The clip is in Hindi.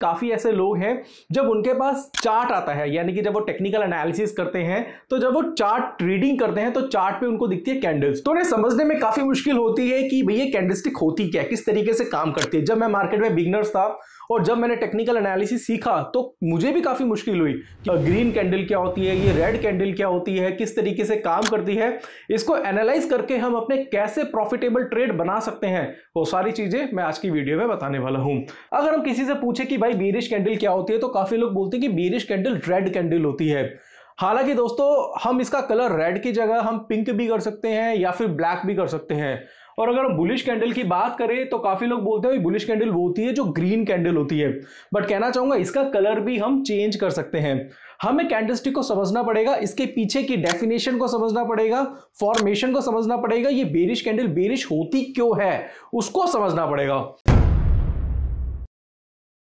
काफ़ी ऐसे लोग हैं जब उनके पास चार्ट आता है यानी कि जब वो टेक्निकल एनालिसिस करते हैं तो जब वो चार्ट रीडिंग करते हैं तो चार्ट पे उनको दिखती है कैंडल्स तो उन्हें समझने में काफ़ी मुश्किल होती है कि भैया कैंडलस्टिक होती क्या किस तरीके से काम करती है जब मैं मार्केट में बिगनर्स था और जब मैंने टेक्निकल एनालिसिस सीखा तो मुझे भी काफ़ी मुश्किल हुई कि ग्रीन कैंडल क्या होती है ये रेड कैंडल क्या होती है किस तरीके से काम करती है इसको एनालाइज करके हम अपने कैसे प्रॉफिटेबल ट्रेड बना सकते हैं वो सारी चीज़ें मैं आज की वीडियो में बताने वाला हूं अगर हम किसी से पूछे कि भाई बीरिश कैंडल क्या होती है तो काफ़ी लोग बोलते हैं कि बीरिश कैंडल रेड कैंडल होती है हालांकि दोस्तों हम इसका कलर रेड की जगह हम पिंक भी कर सकते हैं या फिर ब्लैक भी कर सकते हैं और अगर हम बुलिश कैंडल की बात करें तो काफ़ी लोग बोलते हैं बुलिश कैंडल वो होती है जो ग्रीन कैंडल होती है बट कहना चाहूंगा इसका कलर भी हम चेंज कर सकते हैं हमें कैंडलस्टिक को समझना पड़ेगा इसके पीछे की डेफिनेशन को समझना पड़ेगा फॉर्मेशन को समझना पड़ेगा ये बेरिश कैंडल बेरिश होती क्यों है उसको समझना पड़ेगा